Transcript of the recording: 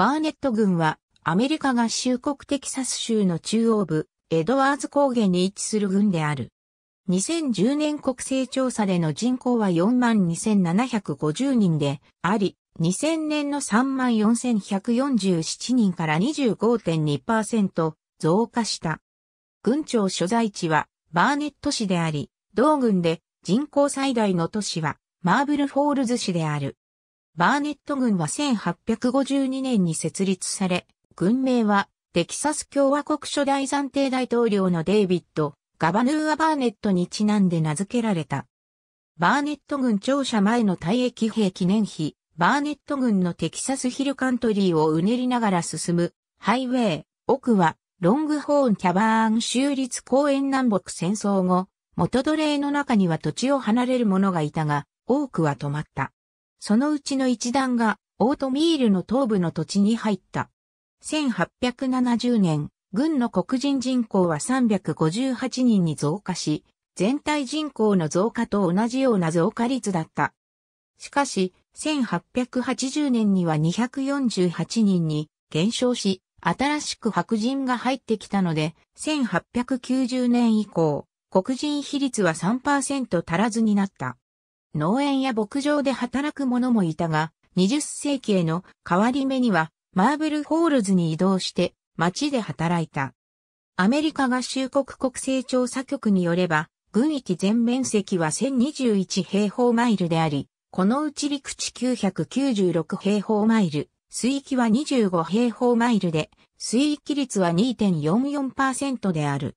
バーネット郡は、アメリカ合衆国テキサス州の中央部、エドワーズ高原に位置する郡である。2010年国勢調査での人口は42,750人であり、2000年の34,147人から25.2%増加した。郡庁所在地はバーネット市であり、同郡で人口最大の都市はマーブルフォールズ市である。バーネット軍は1852年に設立され、軍名はテキサス共和国初代暫定大統領のデイビッド・ガバヌーア・バーネットにちなんで名付けられた。バーネット軍庁舎前の退役兵記念碑、バーネット軍のテキサスヒルカントリーをうねりながら進む、ハイウェイ、奥は、ロングホーンキャバーン州立公園南北戦争後、元奴隷の中には土地を離れる者がいたが、多くは止まった。そのうちの一団がオートミールの東部の土地に入った。1870年、軍の黒人人口は358人に増加し、全体人口の増加と同じような増加率だった。しかし、1880年には248人に減少し、新しく白人が入ってきたので、1890年以降、黒人比率は3%足らずになった。農園や牧場で働く者もいたが、20世紀への変わり目には、マーブルホールズに移動して、町で働いた。アメリカ合衆国国勢調査局によれば、軍域全面積は1021平方マイルであり、このうち陸地996平方マイル、水域は25平方マイルで、水域率は2.44%である。